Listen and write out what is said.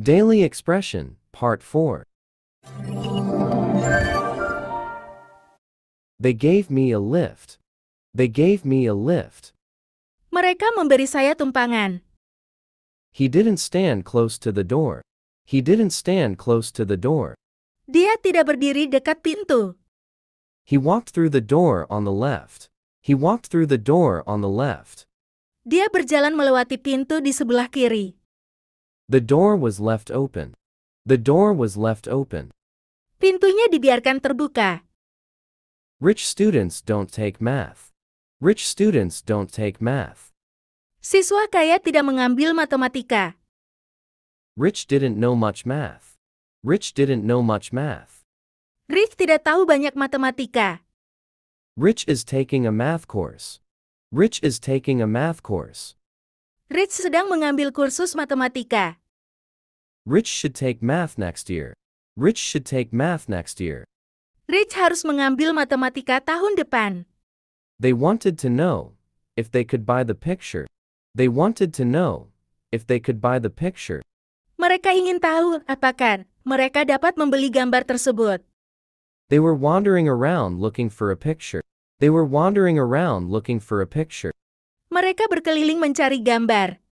Daily Expression, Part 4. They gave me a lift. They gave me a lift. Mereka memberi saya tumpangan. He didn't stand close to the door. He didn't stand close to the door. Dia tidak berdiri dekat pintu. He walked through the door on the left. He walked through the door on the left. Dia berjalan melewati pintu di sebelah kiri. The door was left open. The door was left open. Pintunya dibiarkan terbuka. Rich students don't take math. Rich students don't take math. Siswa kaya tidak mengambil matematika. Rich didn't know much math. Rich didn't know much math. Rich tidak tahu banyak matematika. Rich is taking a math course. Rich is taking a math course. Rich sedang mengambil kursus matematika. Rich should take math next year. Rich should take math next year. Rich harus mengambil matematika tahun depan. They wanted to know if they could buy the picture. They wanted to know if they could buy the picture. Mereka ingin tahu apakah mereka dapat membeli gambar tersebut. They were wandering around looking for a picture. They were wandering around looking for a picture. Mereka berkeliling mencari gambar,